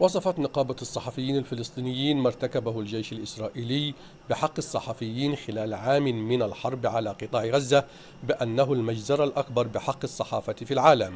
وصفت نقابة الصحفيين الفلسطينيين ما ارتكبه الجيش الإسرائيلي بحق الصحفيين خلال عام من الحرب على قطاع غزة بأنه المجزرة الأكبر بحق الصحافة في العالم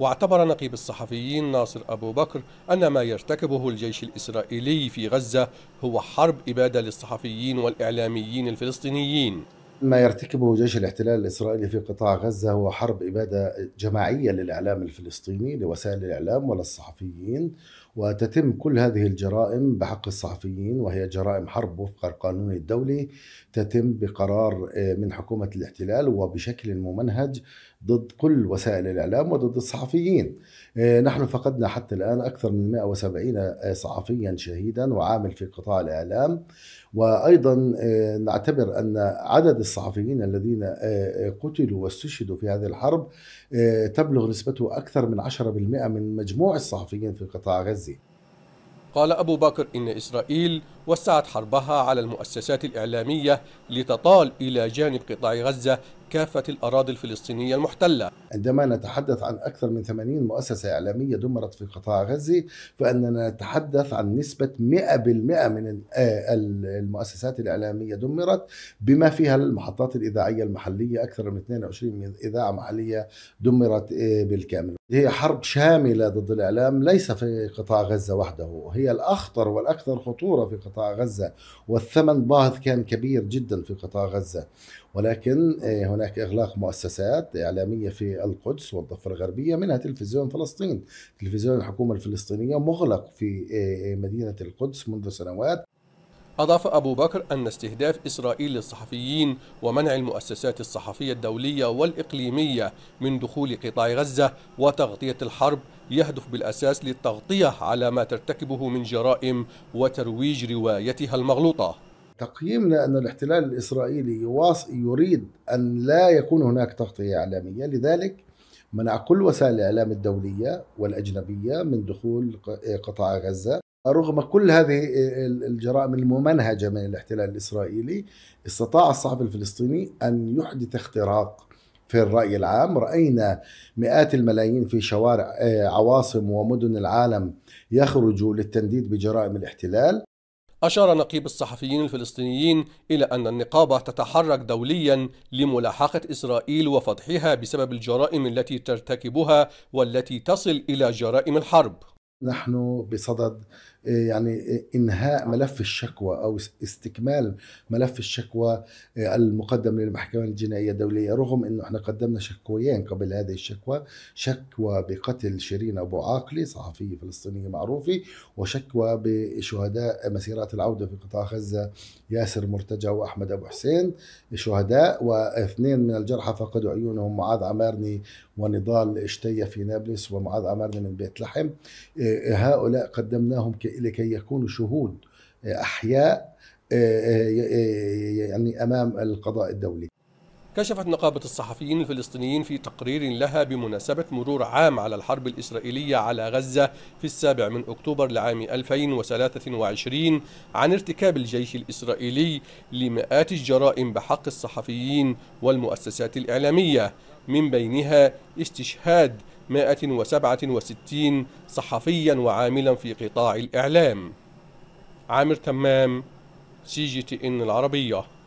واعتبر نقيب الصحفيين ناصر أبو بكر أن ما يرتكبه الجيش الإسرائيلي في غزة هو حرب إبادة للصحفيين والإعلاميين الفلسطينيين ما يرتكبه جيش الاحتلال الإسرائيلي في قطاع غزة هو حرب إبادة جماعية للإعلام الفلسطيني لوسائل الإعلام وللصحفيين وتتم كل هذه الجرائم بحق الصحفيين وهي جرائم حرب وفق القانون الدولي تتم بقرار آه، من حكومة الاحتلال وبشكل ممنهج ضد كل وسائل الإعلام وضد الصحفيين آه، نحن فقدنا حتى الآن أكثر من 170 آه، صحفيا شهيدا وعامل في قطاع الإعلام وأيضا نعتبر أن عدد الصحفيين الذين آه، آه، قتلوا واستشهدوا في هذه الحرب آه، تبلغ نسبته أكثر من 10% من مجموع الصحفيين في قطاع غزة قال أبو بكر إن إسرائيل وسعت حربها على المؤسسات الإعلامية لتطال إلى جانب قطاع غزة كافة الأراضي الفلسطينية المحتلة عندما نتحدث عن أكثر من 80 مؤسسة إعلامية دمرت في قطاع غزة فأننا نتحدث عن نسبة 100% من آه، المؤسسات الإعلامية دمرت بما فيها المحطات الإذاعية المحلية أكثر من 22 إذاعة محلية دمرت آه، بالكامل هي حرب شاملة ضد الإعلام ليس في قطاع غزة وحده هي الأخطر والأكثر خطورة في قطاع غزة والثمن باهظ كان كبير جدا في قطاع غزة ولكن آه، هناك إغلاق مؤسسات إعلامية في القدس والضفة الغربية منها تلفزيون فلسطين تلفزيون الحكومة الفلسطينية مغلق في آه، آه، مدينة القدس منذ سنوات أضاف أبو بكر أن استهداف إسرائيل للصحفيين ومنع المؤسسات الصحفية الدولية والإقليمية من دخول قطاع غزة وتغطية الحرب يهدف بالأساس للتغطية على ما ترتكبه من جرائم وترويج روايتها المغلوطة تقييمنا أن الاحتلال الإسرائيلي يواص يريد أن لا يكون هناك تغطية إعلامية لذلك منع كل وسائل الإعلام الدولية والأجنبية من دخول قطاع غزة رغم كل هذه الجرائم الممنهجة من الاحتلال الإسرائيلي استطاع الصحفي الفلسطيني أن يحدث اختراق في الرأي العام رأينا مئات الملايين في شوارع آه، عواصم ومدن العالم يخرجوا للتنديد بجرائم الاحتلال أشار نقيب الصحفيين الفلسطينيين إلى أن النقابة تتحرك دوليا لملاحقة إسرائيل وفضحها بسبب الجرائم التي ترتكبها والتي تصل إلى جرائم الحرب نحن بصدد آه، يعني آه، انهاء ملف الشكوى او استكمال ملف الشكوى آه، المقدم للمحكمه الجنائيه الدوليه رغم انه احنا قدمنا شكويين قبل هذه الشكوى شكوى بقتل شيرين ابو عاقلي صحفيه فلسطينيه معروفه وشكوى بشهداء مسيرات العوده في قطاع غزه ياسر مرتجى واحمد ابو حسين شهداء واثنين من الجرحى فقدوا عيونهم معاذ عمارني ونضال اشتيه في نابلس ومعاذ عمارني من بيت لحم هؤلاء قدمناهم لكي يكونوا شهود آه، احياء آه، آه، يعني امام القضاء الدولي كشفت نقابة الصحفيين الفلسطينيين في تقرير لها بمناسبة مرور عام على الحرب الإسرائيلية على غزة في السابع من أكتوبر لعام 2023 عن ارتكاب الجيش الإسرائيلي لمئات الجرائم بحق الصحفيين والمؤسسات الإعلامية من بينها استشهاد 167 صحفيا وعاملا في قطاع الإعلام عامر تمام سي جي تي إن العربية